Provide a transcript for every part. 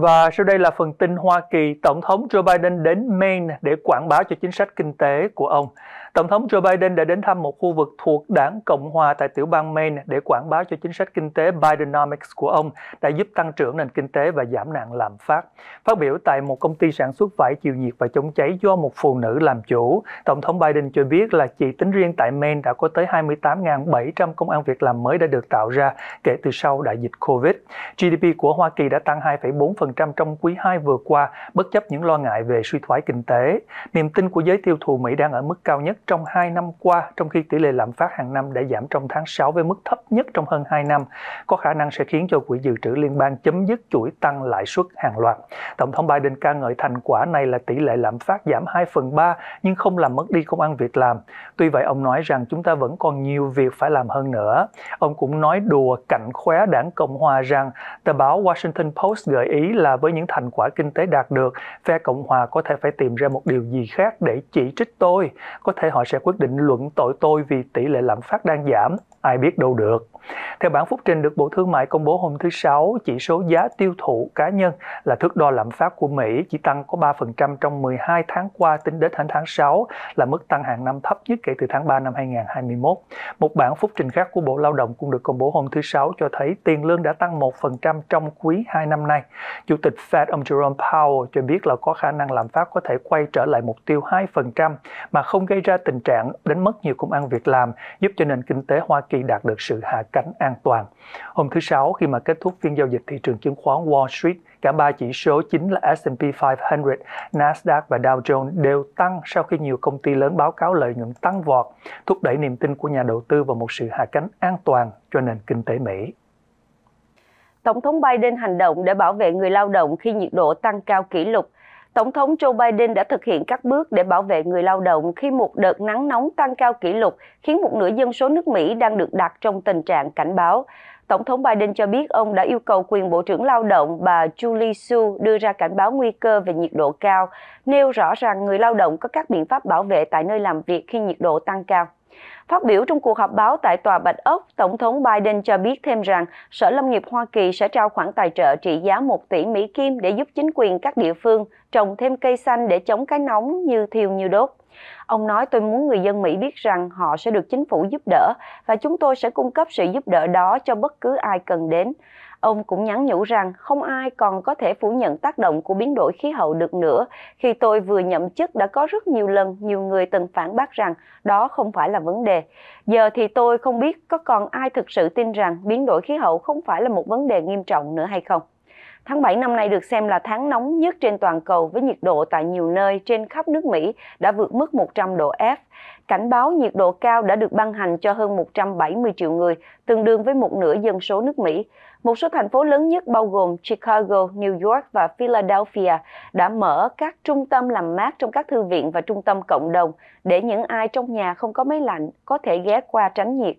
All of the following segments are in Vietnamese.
Và sau đây là phần tin Hoa Kỳ, Tổng thống Joe Biden đến Maine để quảng bá cho chính sách kinh tế của ông. Tổng thống Joe Biden đã đến thăm một khu vực thuộc đảng Cộng hòa tại tiểu bang Maine để quảng bá cho chính sách kinh tế Bidenomics của ông đã giúp tăng trưởng nền kinh tế và giảm nạn lạm phát. Phát biểu tại một công ty sản xuất vải chịu nhiệt và chống cháy do một phụ nữ làm chủ, Tổng thống Biden cho biết là chỉ tính riêng tại Maine đã có tới 28.700 công an việc làm mới đã được tạo ra kể từ sau đại dịch COVID. GDP của Hoa Kỳ đã tăng 2,4% trong quý 2 vừa qua, bất chấp những lo ngại về suy thoái kinh tế. Niềm tin của giới tiêu thụ Mỹ đang ở mức cao nhất nhất trong 2 năm qua, trong khi tỷ lệ lạm phát hàng năm đã giảm trong tháng 6 với mức thấp nhất trong hơn 2 năm, có khả năng sẽ khiến cho Quỹ dự trữ liên bang chấm dứt chuỗi tăng lãi suất hàng loạt. Tổng thống Biden ca ngợi thành quả này là tỷ lệ lạm phát giảm 2 phần 3 nhưng không làm mất đi công ăn việc làm. Tuy vậy, ông nói rằng chúng ta vẫn còn nhiều việc phải làm hơn nữa. Ông cũng nói đùa cạnh khóe đảng Cộng Hòa rằng tờ báo Washington Post gợi ý là với những thành quả kinh tế đạt được, phe Cộng Hòa có thể phải tìm ra một điều gì khác để chỉ trích tôi, có thể thể họ sẽ quyết định luận tội tôi vì tỷ lệ lạm phát đang giảm, ai biết đâu được. Theo bản phúc trình được Bộ Thương mại công bố hôm thứ Sáu, chỉ số giá tiêu thụ cá nhân là thước đo lạm phát của Mỹ chỉ tăng có 3% trong 12 tháng qua tính đến tháng 6 là mức tăng hàng năm thấp nhất kể từ tháng 3 năm 2021. Một bản phúc trình khác của Bộ Lao động cũng được công bố hôm thứ Sáu cho thấy tiền lương đã tăng 1% trong quý 2 năm nay. Chủ tịch Fed ông Jerome Powell cho biết là có khả năng lạm phát có thể quay trở lại mục tiêu 2% mà không gây ra tình trạng đánh mất nhiều công ăn việc làm giúp cho nền kinh tế Hoa Kỳ đạt được sự hạ cánh an toàn. Hôm thứ Sáu, khi mà kết thúc phiên giao dịch thị trường chứng khoán Wall Street, cả ba chỉ số chính là S&P 500, Nasdaq và Dow Jones đều tăng sau khi nhiều công ty lớn báo cáo lợi nhuận tăng vọt, thúc đẩy niềm tin của nhà đầu tư vào một sự hạ cánh an toàn cho nền kinh tế Mỹ. Tổng thống Biden hành động để bảo vệ người lao động khi nhiệt độ tăng cao kỷ lục Tổng thống Joe Biden đã thực hiện các bước để bảo vệ người lao động khi một đợt nắng nóng tăng cao kỷ lục khiến một nửa dân số nước Mỹ đang được đặt trong tình trạng cảnh báo. Tổng thống Biden cho biết ông đã yêu cầu quyền Bộ trưởng Lao động bà Julie Su đưa ra cảnh báo nguy cơ về nhiệt độ cao, nêu rõ rằng người lao động có các biện pháp bảo vệ tại nơi làm việc khi nhiệt độ tăng cao. Phát biểu trong cuộc họp báo tại Tòa Bạch Ốc, Tổng thống Biden cho biết thêm rằng Sở Lâm nghiệp Hoa Kỳ sẽ trao khoản tài trợ trị giá 1 tỷ Mỹ Kim để giúp chính quyền các địa phương trồng thêm cây xanh để chống cái nóng như thiêu như đốt. Ông nói tôi muốn người dân Mỹ biết rằng họ sẽ được chính phủ giúp đỡ và chúng tôi sẽ cung cấp sự giúp đỡ đó cho bất cứ ai cần đến. Ông cũng nhắn nhủ rằng không ai còn có thể phủ nhận tác động của biến đổi khí hậu được nữa. Khi tôi vừa nhậm chức đã có rất nhiều lần nhiều người từng phản bác rằng đó không phải là vấn đề. Giờ thì tôi không biết có còn ai thực sự tin rằng biến đổi khí hậu không phải là một vấn đề nghiêm trọng nữa hay không. Tháng 7 năm nay được xem là tháng nóng nhất trên toàn cầu với nhiệt độ tại nhiều nơi trên khắp nước Mỹ đã vượt mức 100 độ F. Cảnh báo nhiệt độ cao đã được ban hành cho hơn 170 triệu người, tương đương với một nửa dân số nước Mỹ một số thành phố lớn nhất bao gồm Chicago, New York và Philadelphia đã mở các trung tâm làm mát trong các thư viện và trung tâm cộng đồng để những ai trong nhà không có máy lạnh có thể ghé qua tránh nhiệt.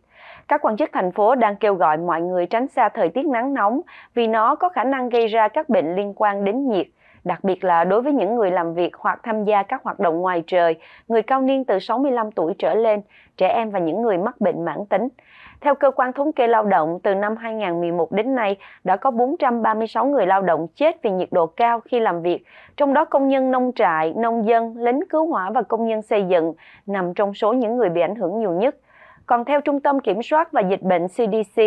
Các quan chức thành phố đang kêu gọi mọi người tránh xa thời tiết nắng nóng vì nó có khả năng gây ra các bệnh liên quan đến nhiệt, đặc biệt là đối với những người làm việc hoặc tham gia các hoạt động ngoài trời, người cao niên từ 65 tuổi trở lên, trẻ em và những người mắc bệnh mãn tính. Theo cơ quan thống kê lao động, từ năm 2011 đến nay đã có 436 người lao động chết vì nhiệt độ cao khi làm việc, trong đó công nhân nông trại, nông dân, lính cứu hỏa và công nhân xây dựng nằm trong số những người bị ảnh hưởng nhiều nhất. Còn theo Trung tâm Kiểm soát và Dịch bệnh CDC,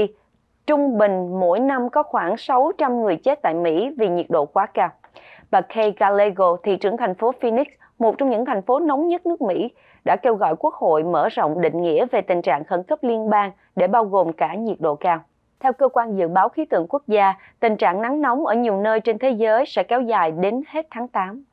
trung bình mỗi năm có khoảng 600 người chết tại Mỹ vì nhiệt độ quá cao. Bà Kay Gallego, thị trưởng thành phố Phoenix, một trong những thành phố nóng nhất nước Mỹ, đã kêu gọi Quốc hội mở rộng định nghĩa về tình trạng khẩn cấp liên bang để bao gồm cả nhiệt độ cao. Theo Cơ quan Dự báo Khí tượng Quốc gia, tình trạng nắng nóng ở nhiều nơi trên thế giới sẽ kéo dài đến hết tháng 8.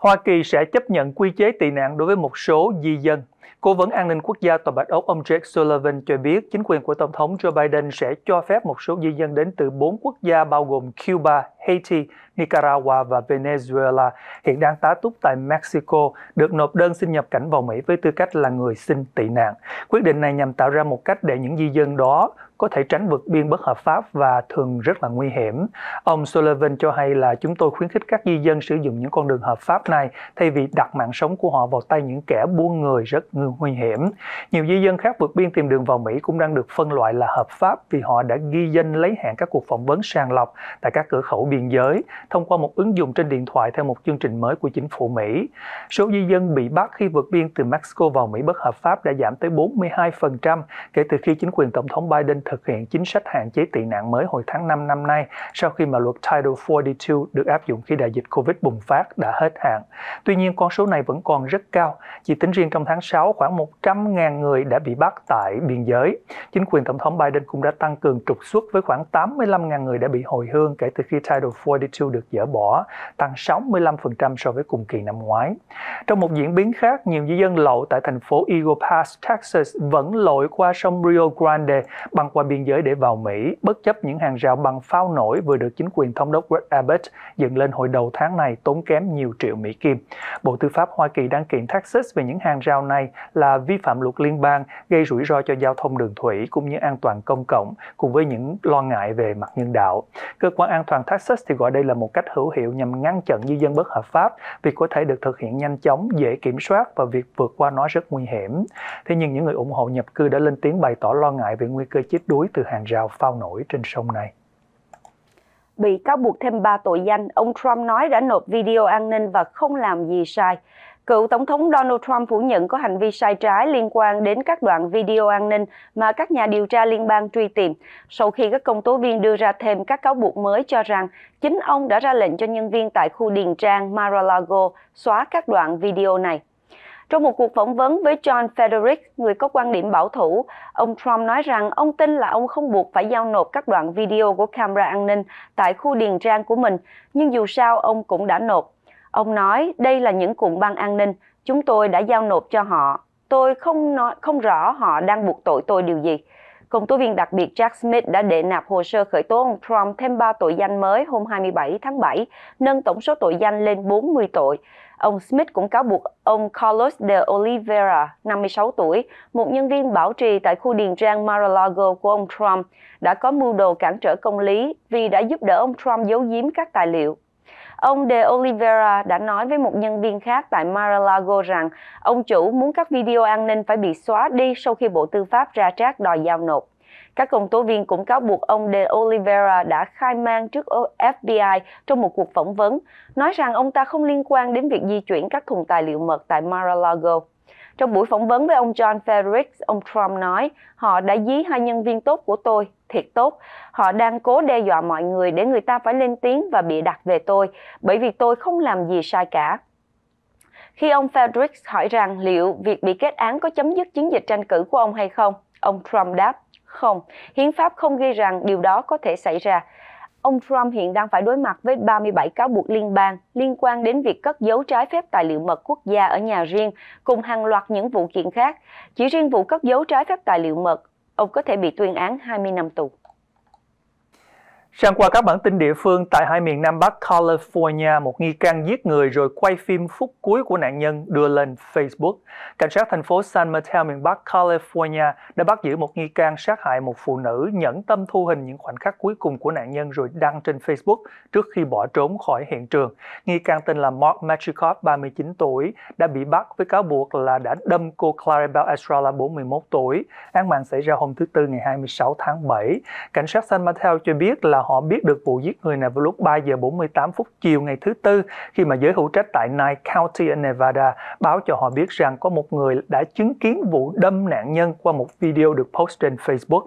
Hoa Kỳ sẽ chấp nhận quy chế tị nạn đối với một số di dân. Cố vấn an ninh quốc gia Tòa Bạch Ốc ông Jake Sullivan cho biết chính quyền của Tổng thống Joe Biden sẽ cho phép một số di dân đến từ bốn quốc gia bao gồm Cuba, Haiti, Nicaragua và Venezuela hiện đang tá túc tại Mexico được nộp đơn xin nhập cảnh vào Mỹ với tư cách là người xin tị nạn. Quyết định này nhằm tạo ra một cách để những di dân đó có thể tránh vượt biên bất hợp pháp và thường rất là nguy hiểm. Ông Sullivan cho hay là chúng tôi khuyến khích các di dân sử dụng những con đường hợp pháp này thay vì đặt mạng sống của họ vào tay những kẻ buôn người rất nguy hiểm. Nhiều di dân khác vượt biên tìm đường vào Mỹ cũng đang được phân loại là hợp pháp vì họ đã ghi danh lấy hẹn các cuộc phỏng vấn sàng lọc tại các cửa khẩu biên giới thông qua một ứng dụng trên điện thoại theo một chương trình mới của chính phủ Mỹ. Số di dân bị bắt khi vượt biên từ Mexico vào Mỹ bất hợp pháp đã giảm tới 42% kể từ khi chính quyền Tổng thống Biden thực hiện chính sách hạn chế tị nạn mới hồi tháng 5 năm nay sau khi mà luật Title 42 được áp dụng khi đại dịch Covid bùng phát đã hết hạn. Tuy nhiên, con số này vẫn còn rất cao. Chỉ tính riêng trong tháng 6, khoảng 100.000 người đã bị bắt tại biên giới. Chính quyền Tổng thống Biden cũng đã tăng cường trục xuất với khoảng 85.000 người đã bị hồi hương kể từ khi Title 42 được dỡ bỏ, tăng 65% so với cùng kỳ năm ngoái. Trong một diễn biến khác, nhiều di dân lậu tại thành phố Eagle Pass, Texas vẫn lội qua sông Rio Grande bằng qua qua biên giới để vào Mỹ, bất chấp những hàng rào bằng phao nổi vừa được chính quyền thống đốc Greg Abbott dựng lên hồi đầu tháng này tốn kém nhiều triệu Mỹ Kim. Bộ Tư pháp Hoa Kỳ đang kiện Texas về những hàng rào này là vi phạm luật liên bang, gây rủi ro cho giao thông đường thủy cũng như an toàn công cộng, cùng với những lo ngại về mặt nhân đạo. Cơ quan an toàn Texas thì gọi đây là một cách hữu hiệu nhằm ngăn chặn di dân bất hợp pháp, việc có thể được thực hiện nhanh chóng, dễ kiểm soát và việc vượt qua nó rất nguy hiểm. Thế nhưng những người ủng hộ nhập cư đã lên tiếng bày tỏ lo ngại về nguy cơ chết đuối từ hàng rào phao nổi trên sông này. Bị cáo buộc thêm 3 tội danh, ông Trump nói đã nộp video an ninh và không làm gì sai. Cựu Tổng thống Donald Trump phủ nhận có hành vi sai trái liên quan đến các đoạn video an ninh mà các nhà điều tra liên bang truy tìm, sau khi các công tố viên đưa ra thêm các cáo buộc mới cho rằng chính ông đã ra lệnh cho nhân viên tại khu điền trang Mar-a-Lago xóa các đoạn video này. Trong một cuộc phỏng vấn với John Frederick, người có quan điểm bảo thủ, ông Trump nói rằng ông tin là ông không buộc phải giao nộp các đoạn video của camera an ninh tại khu điền trang của mình, nhưng dù sao ông cũng đã nộp. Ông nói, đây là những cụm băng an ninh, chúng tôi đã giao nộp cho họ. Tôi không nói, không rõ họ đang buộc tội tôi điều gì công tố viên đặc biệt Jack Smith đã đệ nạp hồ sơ khởi tố ông Trump thêm 3 tội danh mới hôm 27 tháng 7, nâng tổng số tội danh lên 40 tội. Ông Smith cũng cáo buộc ông Carlos de Oliveira, 56 tuổi, một nhân viên bảo trì tại khu điền trang Mar-a-Lago của ông Trump, đã có mưu đồ cản trở công lý vì đã giúp đỡ ông Trump giấu giếm các tài liệu. Ông De Oliveira đã nói với một nhân viên khác tại Mar-a-Lago rằng ông chủ muốn các video an ninh phải bị xóa đi sau khi Bộ Tư pháp ra trác đòi giao nộp. Các công tố viên cũng cáo buộc ông De Oliveira đã khai man trước FBI trong một cuộc phỏng vấn, nói rằng ông ta không liên quan đến việc di chuyển các thùng tài liệu mật tại Mar-a-Lago. Trong buổi phỏng vấn với ông John Fredericks, ông Trump nói, họ đã dí hai nhân viên tốt của tôi, thiệt tốt. Họ đang cố đe dọa mọi người để người ta phải lên tiếng và bị đặt về tôi, bởi vì tôi không làm gì sai cả. Khi ông Fredericks hỏi rằng liệu việc bị kết án có chấm dứt chiến dịch tranh cử của ông hay không, ông Trump đáp, không, hiến pháp không ghi rằng điều đó có thể xảy ra. Ông Trump hiện đang phải đối mặt với 37 cáo buộc liên bang liên quan đến việc cất giấu trái phép tài liệu mật quốc gia ở nhà riêng cùng hàng loạt những vụ kiện khác. Chỉ riêng vụ cất giấu trái phép tài liệu mật, ông có thể bị tuyên án 20 năm tù. Sang qua các bản tin địa phương tại hai miền Nam Bắc California, một nghi can giết người rồi quay phim phút cuối của nạn nhân đưa lên Facebook. Cảnh sát thành phố San Mateo miền Bắc California đã bắt giữ một nghi can sát hại một phụ nữ nhẫn tâm thu hình những khoảnh khắc cuối cùng của nạn nhân rồi đăng trên Facebook trước khi bỏ trốn khỏi hiện trường. Nghi can tên là Mark Machikov, 39 tuổi, đã bị bắt với cáo buộc là đã đâm cô Claribel Estrada, 41 tuổi. Án mạng xảy ra hôm thứ Tư ngày 26 tháng 7. Cảnh sát San Mateo cho biết là họ biết được vụ giết người này vào lúc 3 giờ 48 phút chiều ngày thứ Tư khi mà giới hữu trách tại Nine County ở Nevada báo cho họ biết rằng có một người đã chứng kiến vụ đâm nạn nhân qua một video được post trên Facebook.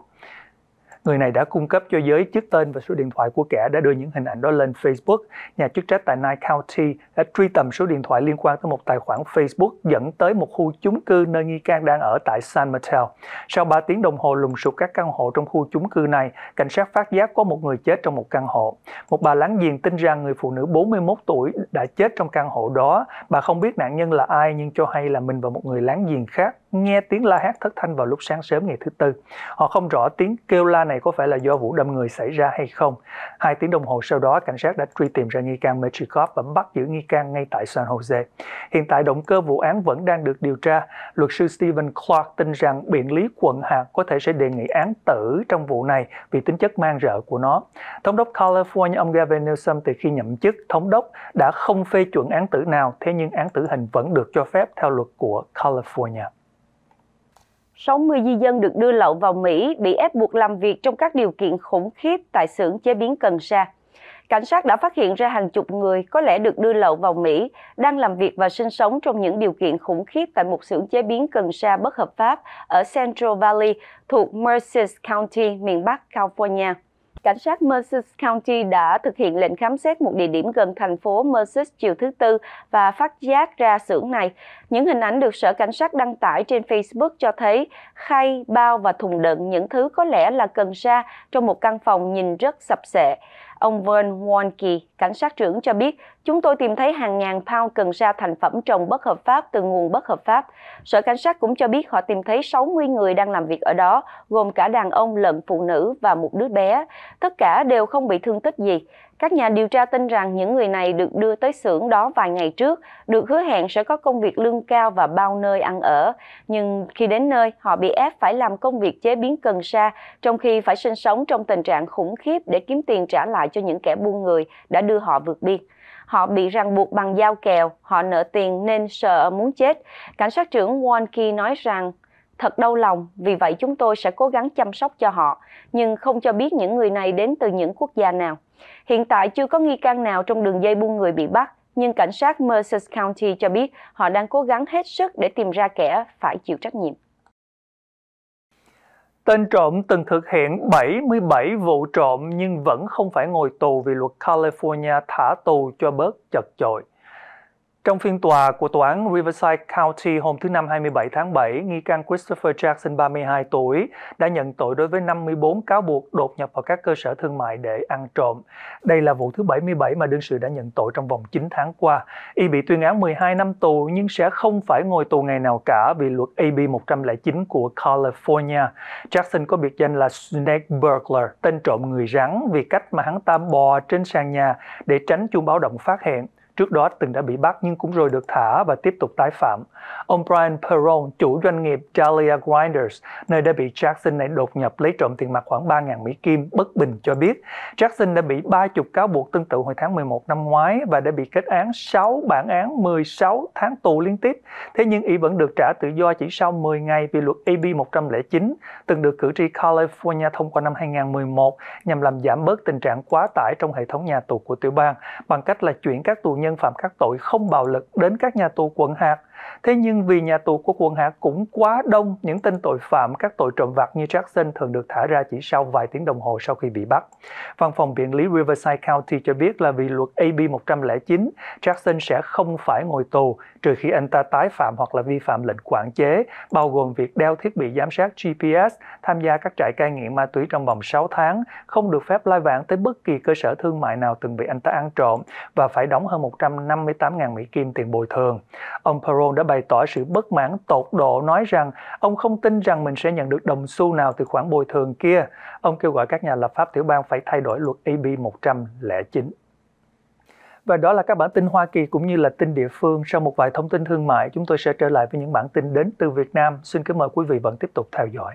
Người này đã cung cấp cho giới chức tên và số điện thoại của kẻ đã đưa những hình ảnh đó lên Facebook. Nhà chức trách tại Nine County đã truy tầm số điện thoại liên quan tới một tài khoản Facebook dẫn tới một khu chung cư nơi nghi can đang ở tại San Mateo. Sau 3 tiếng đồng hồ lùng sục các căn hộ trong khu chung cư này, cảnh sát phát giác có một người chết trong một căn hộ. Một bà láng giềng tin rằng người phụ nữ 41 tuổi đã chết trong căn hộ đó. Bà không biết nạn nhân là ai nhưng cho hay là mình và một người láng giềng khác nghe tiếng la hét thất thanh vào lúc sáng sớm ngày thứ tư. Họ không rõ tiếng kêu la này có phải là do vụ đâm người xảy ra hay không. Hai tiếng đồng hồ sau đó, cảnh sát đã truy tìm ra nghi can Mechikov và bắt giữ nghi can ngay tại San Jose. Hiện tại động cơ vụ án vẫn đang được điều tra. Luật sư Stephen Clark tin rằng biện lý quận hạt có thể sẽ đề nghị án tử trong vụ này vì tính chất mang rợ của nó. Thống đốc California ông Gavin Newsom từ khi nhậm chức thống đốc đã không phê chuẩn án tử nào, thế nhưng án tử hình vẫn được cho phép theo luật của California. 60 di dân được đưa lậu vào Mỹ bị ép buộc làm việc trong các điều kiện khủng khiếp tại xưởng chế biến cần sa. Cảnh sát đã phát hiện ra hàng chục người có lẽ được đưa lậu vào Mỹ đang làm việc và sinh sống trong những điều kiện khủng khiếp tại một xưởng chế biến cần sa bất hợp pháp ở Central Valley thuộc Merced County, miền Bắc California. Cảnh sát Mercer County đã thực hiện lệnh khám xét một địa điểm gần thành phố Mercer chiều thứ Tư và phát giác ra xưởng này. Những hình ảnh được Sở Cảnh sát đăng tải trên Facebook cho thấy khay, bao và thùng đựng những thứ có lẽ là cần sa trong một căn phòng nhìn rất sập sệ. Ông Vern Wonky, cảnh sát trưởng cho biết, chúng tôi tìm thấy hàng ngàn pound cần sa thành phẩm trồng bất hợp pháp từ nguồn bất hợp pháp. Sở cảnh sát cũng cho biết họ tìm thấy 60 người đang làm việc ở đó, gồm cả đàn ông lẫn phụ nữ và một đứa bé. Tất cả đều không bị thương tích gì. Các nhà điều tra tin rằng những người này được đưa tới xưởng đó vài ngày trước, được hứa hẹn sẽ có công việc lương cao và bao nơi ăn ở. Nhưng khi đến nơi, họ bị ép phải làm công việc chế biến cần sa, trong khi phải sinh sống trong tình trạng khủng khiếp để kiếm tiền trả lại cho những kẻ buôn người đã đưa họ vượt biên họ bị ràng buộc bằng dao kèo, họ nợ tiền nên sợ muốn chết. Cảnh sát trưởng Won Ki nói rằng, thật đau lòng, vì vậy chúng tôi sẽ cố gắng chăm sóc cho họ, nhưng không cho biết những người này đến từ những quốc gia nào. Hiện tại chưa có nghi can nào trong đường dây buôn người bị bắt, nhưng cảnh sát Mercer County cho biết họ đang cố gắng hết sức để tìm ra kẻ phải chịu trách nhiệm. Tên trộm từng thực hiện 77 vụ trộm nhưng vẫn không phải ngồi tù vì luật California thả tù cho bớt chật chội. Trong phiên tòa của tòa án Riverside County hôm thứ Năm 27 tháng 7, nghi can Christopher Jackson, 32 tuổi, đã nhận tội đối với 54 cáo buộc đột nhập vào các cơ sở thương mại để ăn trộm. Đây là vụ thứ 77 mà đương sự đã nhận tội trong vòng 9 tháng qua. Y bị tuyên án 12 năm tù nhưng sẽ không phải ngồi tù ngày nào cả vì luật AB 109 của California. Jackson có biệt danh là Snake Burglar, tên trộm người rắn vì cách mà hắn ta bò trên sàn nhà để tránh chuông báo động phát hiện trước đó từng đã bị bắt nhưng cũng rồi được thả và tiếp tục tái phạm. Ông Brian Perron, chủ doanh nghiệp Dahlia Grinders, nơi đã bị Jackson này đột nhập lấy trộm tiền mặt khoảng 3.000 Mỹ Kim, bất bình cho biết Jackson đã bị 30 cáo buộc tương tự hồi tháng 11 năm ngoái và đã bị kết án 6 bản án 16 tháng tù liên tiếp. Thế nhưng y vẫn được trả tự do chỉ sau 10 ngày vì luật AB 109 từng được cử tri California thông qua năm 2011 nhằm làm giảm bớt tình trạng quá tải trong hệ thống nhà tù của tiểu bang bằng cách là chuyển các tù nhân nhân phạm các tội không bạo lực đến các nhà tù quận hạt Thế nhưng vì nhà tù của quận Hạ cũng quá đông những tên tội phạm các tội trộm vặt như Jackson thường được thả ra chỉ sau vài tiếng đồng hồ sau khi bị bắt. Văn phòng biện lý Riverside County cho biết là vì luật AB 109, Jackson sẽ không phải ngồi tù trừ khi anh ta tái phạm hoặc là vi phạm lệnh quản chế, bao gồm việc đeo thiết bị giám sát GPS, tham gia các trại cai nghiện ma túy trong vòng 6 tháng, không được phép lai vãng tới bất kỳ cơ sở thương mại nào từng bị anh ta ăn trộm và phải đóng hơn 158.000 Mỹ Kim tiền bồi thường. Ông Perron đã bày tỏ sự bất mãn tột độ nói rằng ông không tin rằng mình sẽ nhận được đồng xu nào từ khoản bồi thường kia. Ông kêu gọi các nhà lập pháp tiểu bang phải thay đổi luật AB 109. Và đó là các bản tin Hoa Kỳ cũng như là tin địa phương. Sau một vài thông tin thương mại, chúng tôi sẽ trở lại với những bản tin đến từ Việt Nam. Xin kính mời quý vị vẫn tiếp tục theo dõi.